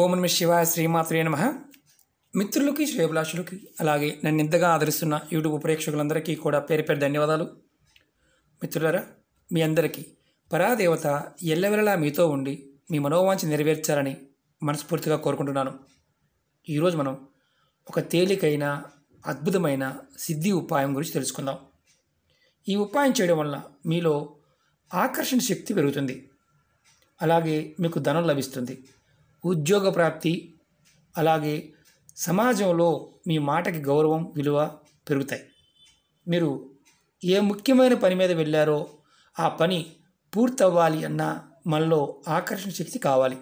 ఓం నమ శివాయ శ్రీమాత్రే నమ మిత్రులకి శ్రేభిలాషులకి అలాగే నన్ను ఇంతగా ఆదరిస్తున్న యూట్యూబ్ ప్రేక్షకులందరికీ కూడా పేరు పేరు ధన్యవాదాలు మిత్రులరా మీ అందరికీ పరాదేవత ఎల్లవెల్లలా మీతో ఉండి మీ మనోవాంఛ నెరవేర్చాలని మనస్ఫూర్తిగా కోరుకుంటున్నాను ఈరోజు మనం ఒక తేలికైన అద్భుతమైన సిద్ధి ఉపాయం గురించి తెలుసుకుందాం ఈ ఉపాయం చేయడం వల్ల మీలో ఆకర్షణ శక్తి పెరుగుతుంది అలాగే మీకు ధనం లభిస్తుంది ఉద్యోగ ప్రాప్తి అలాగే సమాజంలో మీ మాటకి గౌరవం విలువ పెరుగుతాయి మీరు ఏ ముఖ్యమైన పని మీద వెళ్ళారో ఆ పని పూర్తవ్వాలి అన్న మనలో ఆకర్షణ శక్తి కావాలి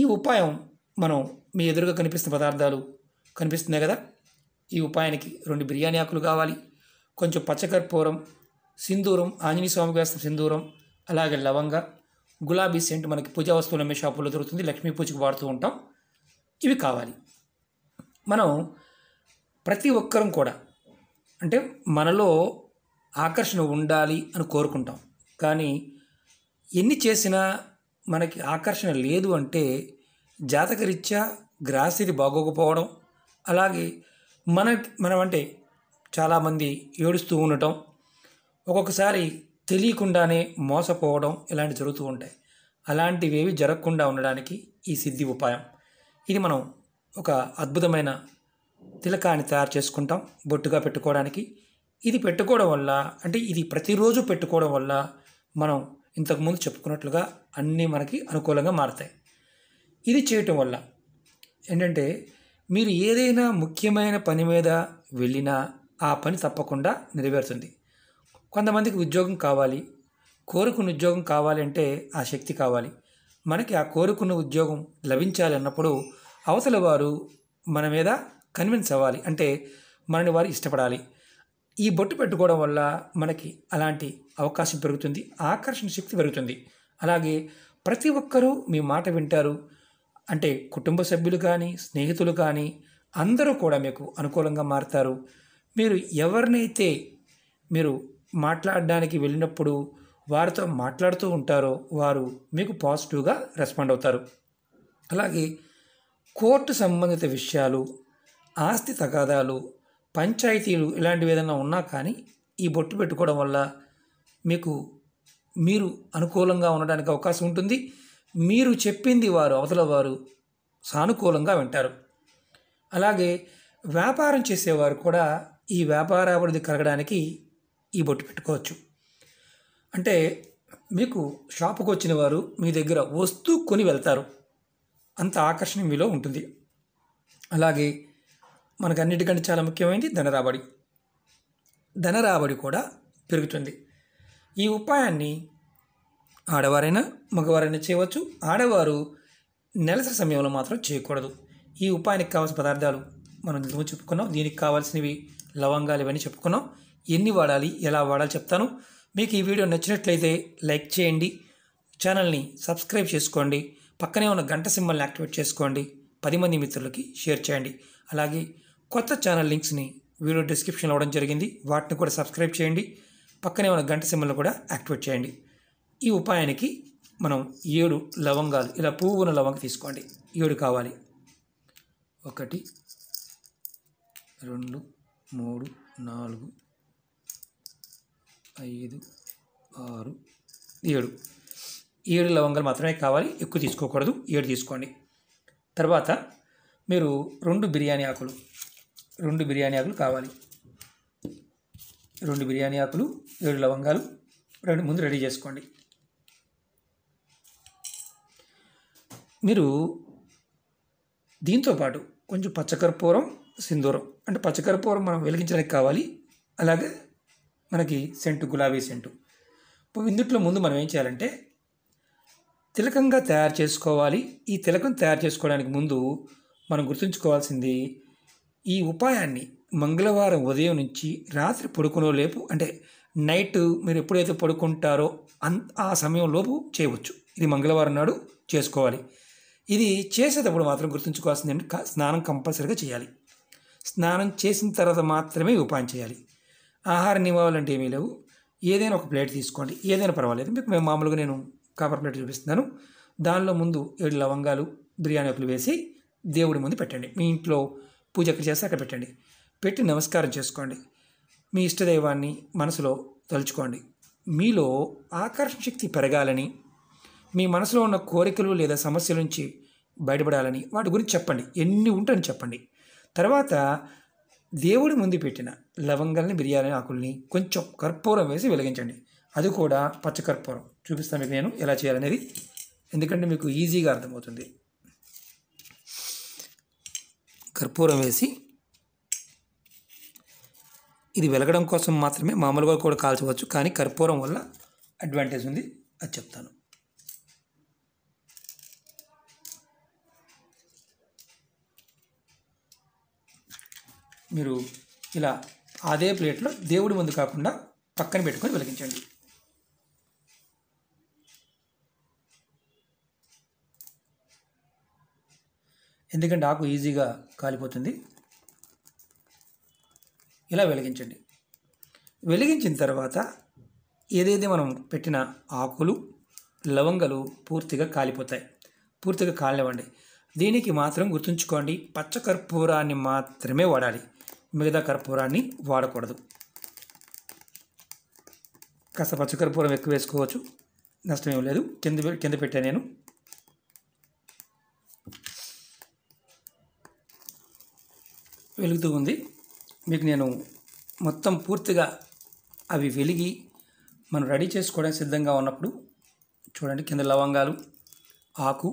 ఈ ఉపాయం మనం మీ ఎదురుగా కనిపిస్తున్న పదార్థాలు కనిపిస్తున్నాయి కదా ఈ ఉపాయానికి రెండు బిర్యానీ ఆకులు కావాలి కొంచెం పచ్చకర్పూరం సింధూరం ఆంజనేయ స్వామి వేస్తున్న సింధూరం అలాగే లవంగ గులాబీ సెంట్ మనకి పూజా వస్తువులు అమ్మే షాపుల్లో దొరుకుతుంది లక్ష్మీ పూజకు వాడుతూ ఉంటాం ఇవి కావాలి మనం ప్రతి ఒక్కరం కూడా అంటే మనలో ఆకర్షణ ఉండాలి అని కోరుకుంటాం కానీ ఎన్ని చేసినా మనకి ఆకర్షణ లేదు అంటే జాతకరీత్యా గ్రాసిది బాగోకపోవడం అలాగే మన మనం అంటే చాలామంది ఏడుస్తూ ఉండటం ఒక్కొక్కసారి తెలియకుండానే మోసపోవడం ఇలాంటివి జరుగుతూ ఉంటాయి అలాంటివేవి జరగకుండా ఉండడానికి ఈ సిద్ధి ఉపాయం ఇది మనం ఒక అద్భుతమైన తిలకాన్ని తయారు చేసుకుంటాం బొట్టుగా పెట్టుకోవడానికి ఇది పెట్టుకోవడం వల్ల అంటే ఇది ప్రతిరోజు పెట్టుకోవడం వల్ల మనం ఇంతకుముందు చెప్పుకున్నట్లుగా అన్నీ మనకి అనుకూలంగా మారుతాయి ఇది చేయటం వల్ల ఏంటంటే మీరు ఏదైనా ముఖ్యమైన పని మీద వెళ్ళినా ఆ పని తప్పకుండా నెరవేరుతుంది కొంతమందికి ఉద్యోగం కావాలి కోరుకున్న ఉద్యోగం కావాలంటే ఆ శక్తి కావాలి మనకి ఆ కోరుకున్న ఉద్యోగం లభించాలి అన్నప్పుడు అవతల వారు మన మీద కన్విన్స్ అవ్వాలి అంటే మనని వారు ఇష్టపడాలి ఈ బొట్టు పెట్టుకోవడం వల్ల మనకి అలాంటి అవకాశం పెరుగుతుంది ఆకర్షణ శక్తి పెరుగుతుంది అలాగే ప్రతి ఒక్కరూ మీ మాట వింటారు అంటే కుటుంబ సభ్యులు కానీ స్నేహితులు కానీ అందరూ కూడా మీకు అనుకూలంగా మారుతారు మీరు ఎవరినైతే మీరు మాట్లాడడానికి వెళ్ళినప్పుడు వారితో మాట్లాడుతూ ఉంటారో వారు మీకు పాజిటివ్గా రెస్పాండ్ అవుతారు అలాగే కోర్టు సంబంధిత విషయాలు ఆస్తి తగాదాలు పంచాయతీలు ఇలాంటివి ఏదైనా ఉన్నా కానీ ఈ బొట్టు పెట్టుకోవడం వల్ల మీకు మీరు అనుకూలంగా ఉండడానికి అవకాశం ఉంటుంది మీరు చెప్పింది వారు అవతల వారు సానుకూలంగా వింటారు అలాగే వ్యాపారం చేసేవారు కూడా ఈ వ్యాపారాభివృద్ధి కలగడానికి ఈ బొట్టు పెట్టుకోవచ్చు అంటే మీకు షాపుకు వచ్చిన వారు మీ దగ్గర వస్తువు కొని వెళ్తారు అంత ఆకర్షణ మీలో ఉంటుంది అలాగే మనకు అన్నిటికంటే చాలా ముఖ్యమైనది ధన రాబడి ధన రాబడి కూడా పెరుగుతుంది ఈ ఉపాయాన్ని ఆడవారైనా మగవారైనా చేయవచ్చు ఆడవారు నెలసరి సమయంలో మాత్రం చేయకూడదు ఈ ఉపాయానికి కావాల్సిన పదార్థాలు మనం చెప్పుకున్నాం దీనికి కావాల్సినవి లవంగాలు ఇవన్నీ చెప్పుకున్నాం ఎన్ని వాడాలి ఎలా వాడాలి చెప్తాను మీకు ఈ వీడియో నచ్చినట్లయితే లైక్ చేయండి ఛానల్ని సబ్స్క్రైబ్ చేసుకోండి పక్కనే ఉన్న గంట సింబల్ని యాక్టివేట్ చేసుకోండి పది మంది మిత్రులకి షేర్ చేయండి అలాగే కొత్త ఛానల్ లింక్స్ని వీడియో డిస్క్రిప్షన్లో ఇవ్వడం జరిగింది వాటిని కూడా సబ్స్క్రైబ్ చేయండి పక్కనే ఉన్న గంట సింబల్ని కూడా యాక్టివేట్ చేయండి ఈ ఉపాయానికి మనం ఏడు లవంగాలు ఇలా పువ్వు ఉన్న లవంగ తీసుకోండి ఏడు కావాలి ఒకటి రెండు మూడు నాలుగు ఐదు ఆరు ఏడు ఏడు లవంగాలు మాత్రమే కావాలి ఎక్కువ తీసుకోకూడదు ఏడు తీసుకోండి తర్వాత మీరు రెండు బిర్యానీ ఆకులు రెండు బిర్యానీ ఆకులు కావాలి రెండు బిర్యానీ ఆకులు ఏడు లవంగాలు రెండు ముందు రెడీ చేసుకోండి మీరు దీంతోపాటు కొంచెం పచ్చకర్పూరం సింధూరం అంటే పచ్చకర్పూరం మనం వెలిగించడానికి కావాలి అలాగే మనకి సెంటు గులాబీ సెంటు ఇందుట్లో ముందు మనం ఏం చేయాలంటే తిలకంగా తయారు చేసుకోవాలి ఈ తిలకం తయారు చేసుకోవడానికి ముందు మనం గుర్తుంచుకోవాల్సింది ఈ ఉపాయాన్ని మంగళవారం ఉదయం నుంచి రాత్రి పడుకునో లేపు అంటే నైట్ మీరు ఎప్పుడైతే పడుకుంటారో అన్ ఆ సమయంలోపు చేయవచ్చు ఇది మంగళవారం నాడు చేసుకోవాలి ఇది చేసేటప్పుడు మాత్రం గుర్తుంచుకోవాల్సింది స్నానం కంపల్సరీగా చేయాలి స్నానం చేసిన తర్వాత మాత్రమే ఉపాయం చేయాలి ఆహార నివాలంటే ఏమీ లేవు ఏదైనా ఒక ప్లేట్ తీసుకోండి ఏదైనా పర్వాలేదు మీకు మేము మామూలుగా నేను కాపర్ ప్లేట్ చూపిస్తున్నాను దానిలో ముందు ఏడు లవంగాలు బిర్యానీ ఆకులు వేసి దేవుడి ముందు పెట్టండి మీ ఇంట్లో పూజ అక్కడ చేస్తే అక్కడ పెట్టండి పెట్టి నమస్కారం చేసుకోండి మీ ఇష్టదైవాన్ని మనసులో తలుచుకోండి మీలో ఆకర్షణ శక్తి పెరగాలని మీ మనసులో ఉన్న కోరికలు లేదా సమస్యల నుంచి బయటపడాలని వాటి గురించి చెప్పండి ఎన్ని ఉంటాయని చెప్పండి తర్వాత దేవుడి ముందు పెట్టిన లవంగల్ని బిర్యానీ ఆకుల్ని కొంచెం కర్పూరం వేసి వెలిగించండి అది కూడా పచ్చ కర్పూరం చూపిస్తాను మీకు నేను ఎలా చేయాలనేది ఎందుకంటే మీకు ఈజీగా అర్థమవుతుంది కర్పూరం వేసి ఇది వెలగడం కోసం మాత్రమే మామూలుగా కూడా కాల్చవచ్చు కానీ కర్పూరం వల్ల అడ్వాంటేజ్ ఉంది అది చెప్తాను మీరు ఇలా అదే ప్లేట్లో దేవుడి ముందు కాకుండా పక్కన పెట్టుకొని వెలిగించండి ఎందుకంటే ఆకు ఈజీగా కాలిపోతుంది ఇలా వెలిగించండి వెలిగించిన తర్వాత ఏదైతే మనం పెట్టిన ఆకులు లవంగలు పూర్తిగా కాలిపోతాయి పూర్తిగా కాలివ్వండి దీనికి మాత్రం గుర్తుంచుకోండి పచ్చకర్పూరాన్ని మాత్రమే వాడాలి మిగతా కర్పూరాన్ని వాడకూడదు కాస్త పచ్చకర్పూరం ఎక్కువ వేసుకోవచ్చు నష్టం ఏం లేదు కింద కింద పెట్టా నేను వెలుగుతూ ఉంది మీకు నేను మొత్తం పూర్తిగా అవి వెలిగి మనం రెడీ చేసుకోవడానికి సిద్ధంగా ఉన్నప్పుడు చూడండి కింద లవంగాలు ఆకు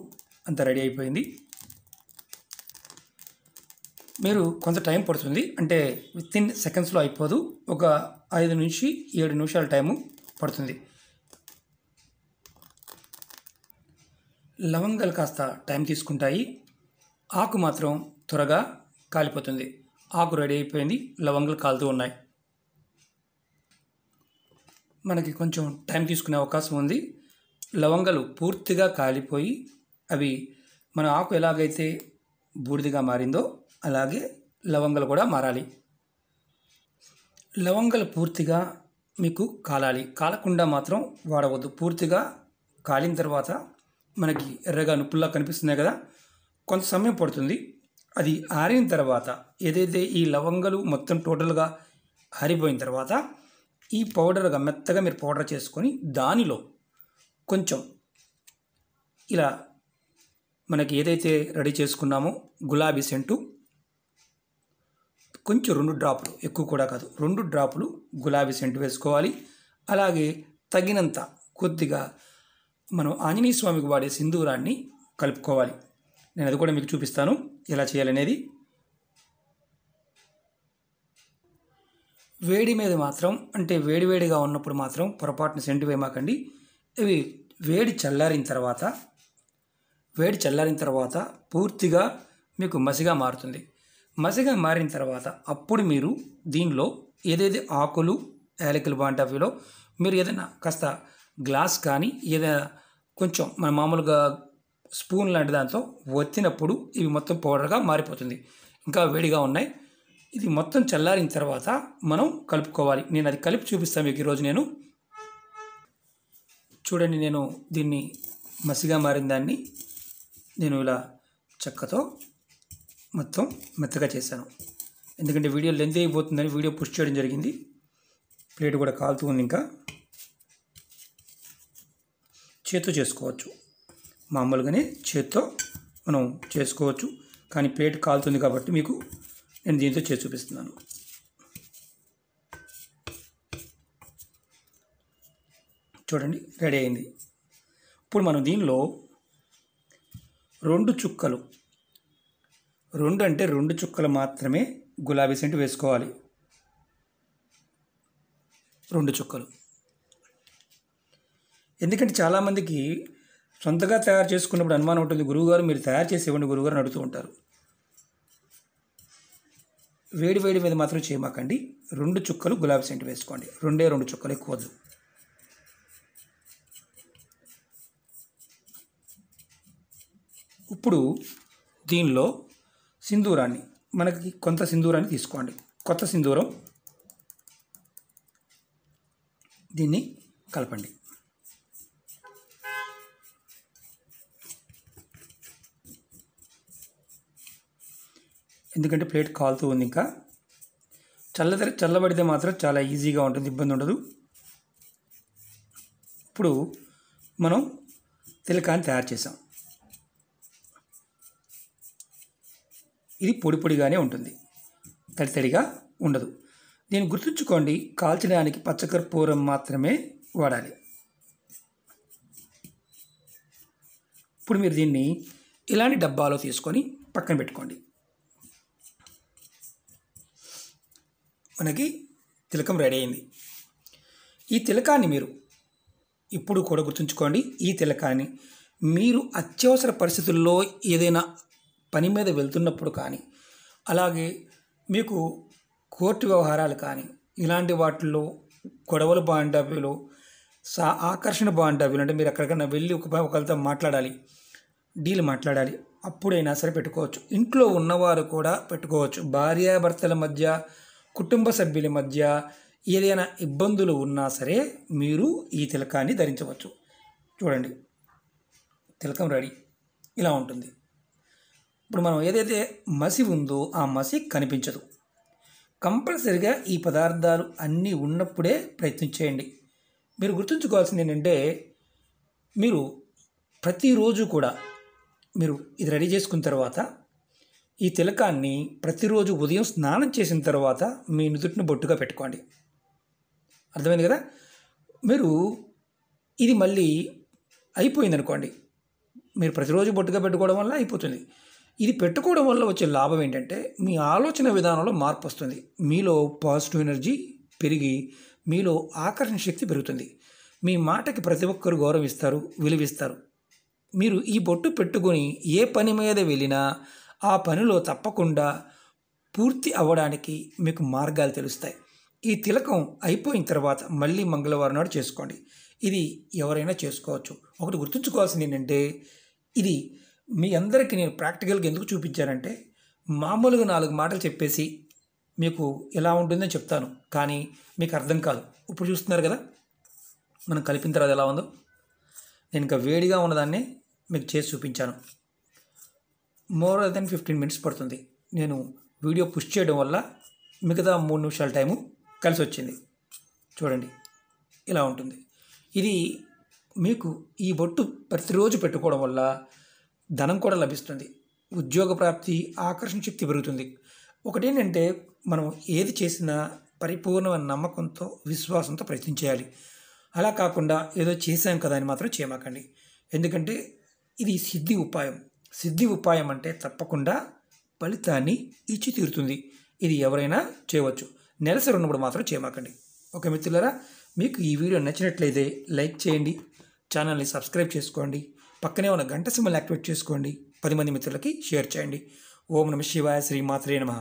అంతా రెడీ అయిపోయింది మీరు కొంత టైం పడుతుంది అంటే విత్ ఇన్ సెకండ్స్లో అయిపోదు ఒక ఐదు నుంచి ఏడు నిమిషాల టైము పడుతుంది లవంగాలు కాస్త టైం తీసుకుంటాయి ఆకు మాత్రం త్వరగా కాలిపోతుంది ఆకు రెడీ అయిపోయింది లవంగాలు కాలుతూ ఉన్నాయి మనకి కొంచెం టైం తీసుకునే అవకాశం ఉంది లవంగాలు పూర్తిగా కాలిపోయి అవి మన ఆకు ఎలాగైతే బూడిదిగా మారిందో అలాగే లవంగలు కూడా మారాలి లవంగలు పూర్తిగా మీకు కాలాలి కాలకుండా మాత్రం వాడవద్దు పూర్తిగా కాలిన తర్వాత మనకి ఎర్రగా నుప్పుల్లా కనిపిస్తున్నాయి కదా కొంత సమయం పడుతుంది అది ఆరిన తర్వాత ఏదైతే ఈ లవంగలు మొత్తం టోటల్గా ఆరిపోయిన తర్వాత ఈ పౌడర్గా మెత్తగా మీరు పౌడర్ చేసుకొని దానిలో కొంచెం ఇలా మనకి ఏదైతే రెడీ చేసుకున్నామో గులాబీ సెంటు కొంచెం రెండు డ్రాపులు ఎక్కువ కూడా కాదు రెండు డ్రాపులు గులాబీ సెంటు వేసుకోవాలి అలాగే తగినంత కొద్దిగా మనం ఆంజనేయ స్వామికి వాడే సింధూరాన్ని కలుపుకోవాలి నేను అది కూడా మీకు చూపిస్తాను ఎలా చేయాలనేది వేడి మీద మాత్రం అంటే వేడివేడిగా ఉన్నప్పుడు మాత్రం పొరపాటున సెంటు వేయమాకండి ఇవి వేడి చల్లారిన తర్వాత వేడి చల్లారిన తర్వాత పూర్తిగా మీకు మసిగా మారుతుంది మసిగా మారిన తర్వాత అప్పుడు మీరు దీనిలో ఏదైతే ఆకులు యాలకులు పాయింట్ మీరు ఏదైనా కాస్త గ్లాస్ కానీ ఏదైనా కొంచెం మన మామూలుగా స్పూన్ లాంటి దాంతో వచ్చినప్పుడు ఇవి మొత్తం పౌడర్గా మారిపోతుంది ఇంకా వేడిగా ఉన్నాయి ఇది మొత్తం చల్లారిన తర్వాత మనం కలుపుకోవాలి నేను అది కలిపి చూపిస్తాను మీకు ఈరోజు నేను చూడండి నేను దీన్ని మసిగా మారిన దాన్ని నేను ఇలా చెక్కతో మొత్తం మెత్తగా చేశాను ఎందుకంటే వీడియో లెంత్ అయిపోతుందని వీడియో పుష్ చేయడం జరిగింది ప్లేట్ కూడా కాలుతూ ఉంది ఇంకా చేత్తో చేసుకోవచ్చు మామూలుగానే చేత్తో మనం చేసుకోవచ్చు కానీ ప్లేట్ కాలుతుంది కాబట్టి మీకు నేను దీంతో చేసి చూపిస్తున్నాను చూడండి రెడీ అయింది ఇప్పుడు మనం దీనిలో రెండు చుక్కలు రెండు అంటే రెండు చుక్కలు మాత్రమే గులాబీ సెంటు వేసుకోవాలి రెండు చుక్కలు ఎందుకంటే చాలామందికి సొంతగా తయారు చేసుకున్నప్పుడు అనుమానం ఉంటుంది గురువుగారు మీరు తయారు చేసి ఇవ్వండి గురువుగారు అడుగుతూ ఉంటారు వేడి వేడి మీద మాత్రం చేయమాకండి రెండు చుక్కలు గులాబీ సెంటు వేసుకోండి రెండే రెండు చుక్కలు ఎక్కువ ఇప్పుడు దీనిలో సింధూరాన్ని మనకి కొంత సింధూరాన్ని తీసుకోండి కొత్త సింధూరం దీన్ని కలపండి ఎందుకంటే ప్లేట్ కాలుతూ ఉంది ఇంకా చల్లదరి చల్లబడితే మాత్రం చాలా ఈజీగా ఉంటుంది ఇబ్బంది ఉండదు ఇప్పుడు మనం తిలకాన్ని తయారు చేసాం ఇది పొడి పొడిగానే ఉంటుంది తడితడిగా ఉండదు నేను గుర్తుంచుకోండి కాల్చడానికి పచ్చకర్పూరం మాత్రమే వాడాలి ఇప్పుడు మీరు దీన్ని ఇలాంటి డబ్బాలో తీసుకొని పక్కన పెట్టుకోండి మనకి తిలకం రెడీ అయింది ఈ తిలకాన్ని మీరు ఇప్పుడు కూడా గుర్తుంచుకోండి ఈ తిలకాన్ని మీరు అత్యవసర పరిస్థితుల్లో ఏదైనా పని మీద వెళ్తున్నప్పుడు కానీ అలాగే మీకు కోర్టు వ్యవహారాలు కానీ ఇలాంటి వాటిల్లో గొడవల పాయింట్ సా ఆకర్షణ పాయింట్ అంటే మీరు ఎక్కడికైనా వెళ్ళి ఒక ఒకరితో మాట్లాడాలి డీల్ మాట్లాడాలి అప్పుడైనా సరే పెట్టుకోవచ్చు ఇంట్లో ఉన్నవారు కూడా పెట్టుకోవచ్చు భార్యాభర్తల మధ్య కుటుంబ సభ్యుల మధ్య ఏదైనా ఇబ్బందులు ఉన్నా సరే మీరు ఈ తిలకాన్ని ధరించవచ్చు చూడండి తిలకం రెడీ ఇలా ఉంటుంది ఇప్పుడు మనం ఏదైతే మసి ఉందో ఆ మసి కనిపించదు కంపల్సరిగా ఈ పదార్థాలు అన్నీ ఉన్నప్పుడే ప్రయత్నం చేయండి మీరు గుర్తుంచుకోవాల్సింది ఏంటంటే మీరు ప్రతిరోజు కూడా మీరు ఇది రెడీ చేసుకున్న తర్వాత ఈ తిలకాన్ని ప్రతిరోజు ఉదయం స్నానం చేసిన తర్వాత మీ నుదుటిని బొట్టుగా పెట్టుకోండి అర్థమైంది కదా మీరు ఇది మళ్ళీ అయిపోయిందనుకోండి మీరు ప్రతిరోజు బొట్టుగా పెట్టుకోవడం వల్ల అయిపోతుంది ఇది పెట్టుకోవడం వల్ల వచ్చే లాభం ఏంటంటే మీ ఆలోచన విధానంలో మార్పు వస్తుంది మీలో పాజిటివ్ ఎనర్జీ పెరిగి మీలో ఆకర్షణ శక్తి పెరుగుతుంది మీ మాటకి ప్రతి ఒక్కరు గౌరవిస్తారు విలువిస్తారు మీరు ఈ బొట్టు పెట్టుకొని ఏ పని మీద వెళ్ళినా ఆ పనిలో తప్పకుండా పూర్తి అవ్వడానికి మీకు మార్గాలు తెలుస్తాయి ఈ తిలకం అయిపోయిన తర్వాత మళ్ళీ మంగళవారం నాడు చేసుకోండి ఇది ఎవరైనా చేసుకోవచ్చు ఒకటి గుర్తుంచుకోవాల్సింది ఏంటంటే ఇది మీ అందరికీ నేను ప్రాక్టికల్గా ఎందుకు చూపించానంటే మామూలుగా నాలుగు మాటలు చెప్పేసి మీకు ఎలా ఉంటుందని చెప్తాను కానీ మీకు అర్థం కాదు ఇప్పుడు చూస్తున్నారు కదా మనం కలిపిన తర్వాత ఎలా ఉందో నేను ఇంకా వేడిగా ఉన్నదాన్ని మీకు చేసి చూపించాను మోర్ దెన్ ఫిఫ్టీన్ మినిట్స్ పడుతుంది నేను వీడియో పుష్ చేయడం వల్ల మిగతా మూడు నిమిషాల టైము కలిసి వచ్చింది చూడండి ఇలా ఉంటుంది ఇది మీకు ఈ బొట్టు ప్రతిరోజు పెట్టుకోవడం వల్ల ధనం కూడా లభిస్తుంది ఉద్యోగ ప్రాప్తి ఆకర్షణ శక్తి పెరుగుతుంది ఒకటేంటంటే మనం ఏది చేసినా పరిపూర్ణమైన నమ్మకంతో విశ్వాసంతో ప్రయత్నం చేయాలి అలా కాకుండా ఏదో చేశాం కదా అని మాత్రం చేయమాకండి ఎందుకంటే ఇది సిద్ధి ఉపాయం సిద్ధి ఉపాయం అంటే తప్పకుండా ఫలితాన్ని ఇచ్చి తీరుతుంది ఇది ఎవరైనా చేయవచ్చు నెలసరి ఉన్నప్పుడు మాత్రం చేయమాకండి ఓకే మిత్రులరా మీకు ఈ వీడియో నచ్చినట్లయితే లైక్ చేయండి ఛానల్ని సబ్స్క్రైబ్ చేసుకోండి పక్కనే ఉన్న గంట సింబల్ యాక్టివేట్ చేసుకోండి పది మంది మిత్రులకి షేర్ చేయండి ఓం నమ శివాయ శ్రీమాత్రే నమ